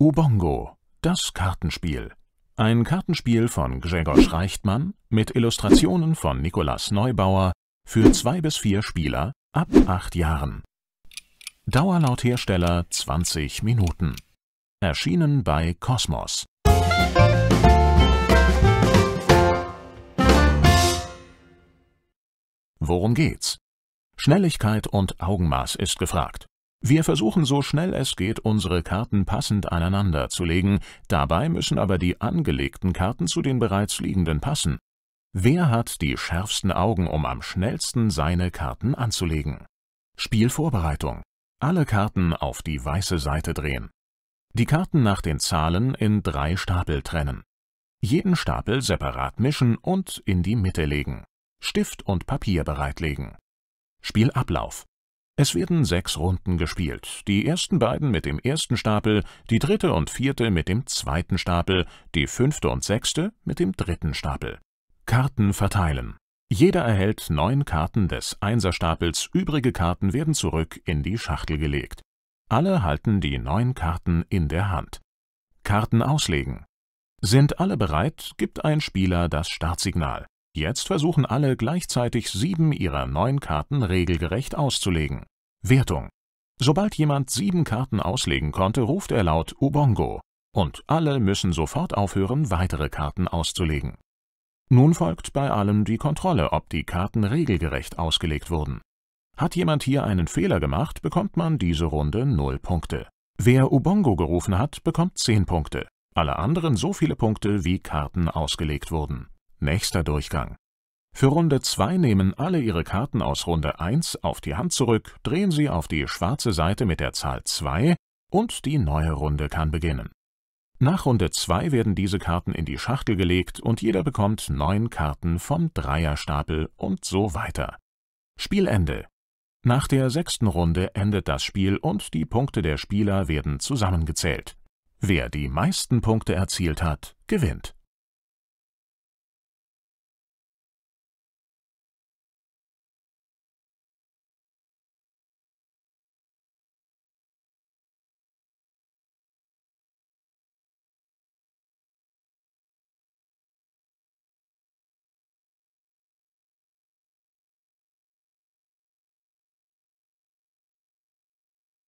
Ubongo, das Kartenspiel. Ein Kartenspiel von Grzegorz Reichtmann mit Illustrationen von Nikolaus Neubauer für zwei bis vier Spieler ab acht Jahren. Dauer laut Hersteller 20 Minuten. Erschienen bei Kosmos. Worum geht's? Schnelligkeit und Augenmaß ist gefragt. Wir versuchen so schnell es geht, unsere Karten passend aneinander zu legen, dabei müssen aber die angelegten Karten zu den bereits liegenden passen. Wer hat die schärfsten Augen, um am schnellsten seine Karten anzulegen? Spielvorbereitung. Alle Karten auf die weiße Seite drehen. Die Karten nach den Zahlen in drei Stapel trennen. Jeden Stapel separat mischen und in die Mitte legen. Stift und Papier bereitlegen. Spielablauf es werden sechs Runden gespielt, die ersten beiden mit dem ersten Stapel, die dritte und vierte mit dem zweiten Stapel, die fünfte und sechste mit dem dritten Stapel. Karten verteilen. Jeder erhält neun Karten des Einserstapels, übrige Karten werden zurück in die Schachtel gelegt. Alle halten die neun Karten in der Hand. Karten auslegen. Sind alle bereit, gibt ein Spieler das Startsignal. Jetzt versuchen alle gleichzeitig sieben ihrer neun Karten regelgerecht auszulegen. Wertung. Sobald jemand sieben Karten auslegen konnte, ruft er laut Ubongo und alle müssen sofort aufhören, weitere Karten auszulegen. Nun folgt bei allem die Kontrolle, ob die Karten regelgerecht ausgelegt wurden. Hat jemand hier einen Fehler gemacht, bekommt man diese Runde 0 Punkte. Wer Ubongo gerufen hat, bekommt 10 Punkte, alle anderen so viele Punkte, wie Karten ausgelegt wurden. Nächster Durchgang. Für Runde 2 nehmen alle ihre Karten aus Runde 1 auf die Hand zurück, drehen sie auf die schwarze Seite mit der Zahl 2 und die neue Runde kann beginnen. Nach Runde 2 werden diese Karten in die Schachtel gelegt und jeder bekommt 9 Karten vom Dreierstapel und so weiter. Spielende. Nach der sechsten Runde endet das Spiel und die Punkte der Spieler werden zusammengezählt. Wer die meisten Punkte erzielt hat, gewinnt.